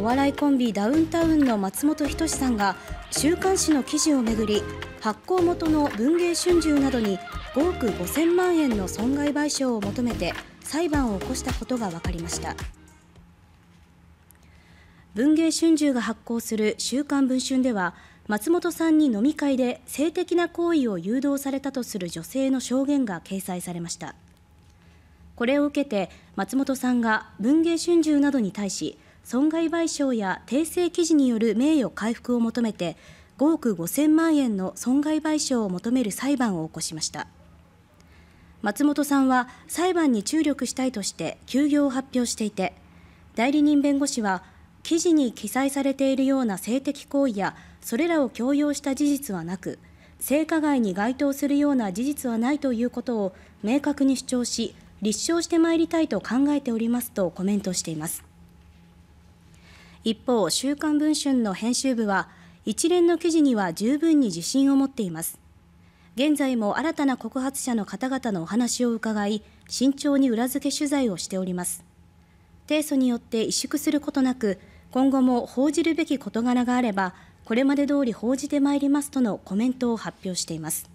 お笑いコンビダウンタウンの松本人志さんが週刊誌の記事をめぐり発行元の文藝春秋などに5億5000万円の損害賠償を求めて裁判を起こしたことが分かりました文藝春秋が発行する「週刊文春」では松本さんに飲み会で性的な行為を誘導されたとする女性の証言が掲載されましたこれを受けて松本さんが文藝春秋などに対し損害賠償や訂正記事による名誉回復を求めて5億5000万円の損害賠償を求める裁判を起こしました松本さんは裁判に注力したいとして休業を発表していて代理人弁護士は記事に記載されているような性的行為やそれらを強要した事実はなく性加害に該当するような事実はないということを明確に主張し立証してまいりたいと考えておりますとコメントしています一方、週刊文春の編集部は、一連の記事には十分に自信を持っています。現在も新たな告発者の方々のお話を伺い、慎重に裏付け取材をしております。提訴によって萎縮することなく、今後も報じるべき事柄があれば、これまで通り報じてまいりますとのコメントを発表しています。